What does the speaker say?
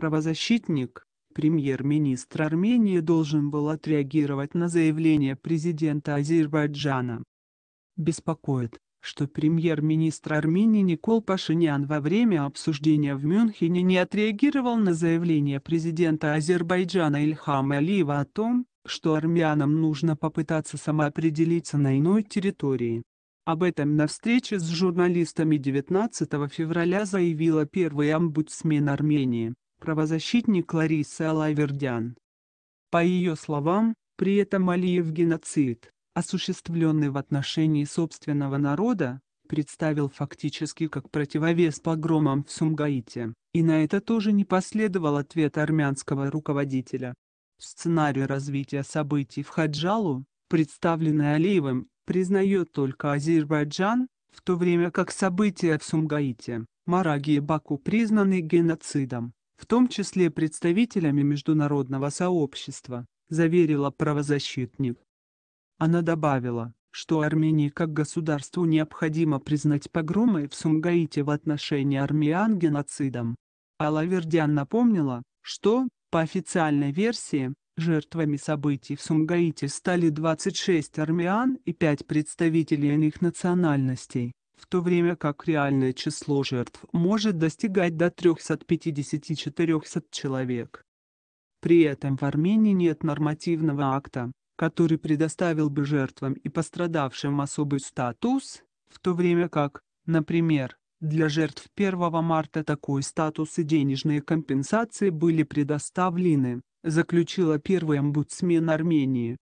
Правозащитник, премьер-министр Армении должен был отреагировать на заявление президента Азербайджана. Беспокоит, что премьер-министр Армении Никол Пашинян во время обсуждения в Мюнхене не отреагировал на заявление президента Азербайджана Ильхама Алиева о том, что армянам нужно попытаться самоопределиться на иной территории. Об этом на встрече с журналистами 19 февраля заявила первый омбудсмен Армении правозащитник Лариса Алавердян. По ее словам, при этом Алиев геноцид, осуществленный в отношении собственного народа, представил фактически как противовес погромам в Сумгаите, и на это тоже не последовал ответ армянского руководителя. Сценарий развития событий в Хаджалу, представленный Алиевым, признает только Азербайджан, в то время как события в Сумгаите, Мараги и Баку признаны геноцидом в том числе представителями международного сообщества, заверила правозащитник. Она добавила, что Армении как государству необходимо признать погромы в Сумгаите в отношении армян геноцидом. Алавердян напомнила, что, по официальной версии, жертвами событий в Сумгаите стали 26 армян и 5 представителей иных национальностей в то время как реальное число жертв может достигать до 350-400 человек. При этом в Армении нет нормативного акта, который предоставил бы жертвам и пострадавшим особый статус, в то время как, например, для жертв 1 марта такой статус и денежные компенсации были предоставлены, заключила первый омбудсмен Армении.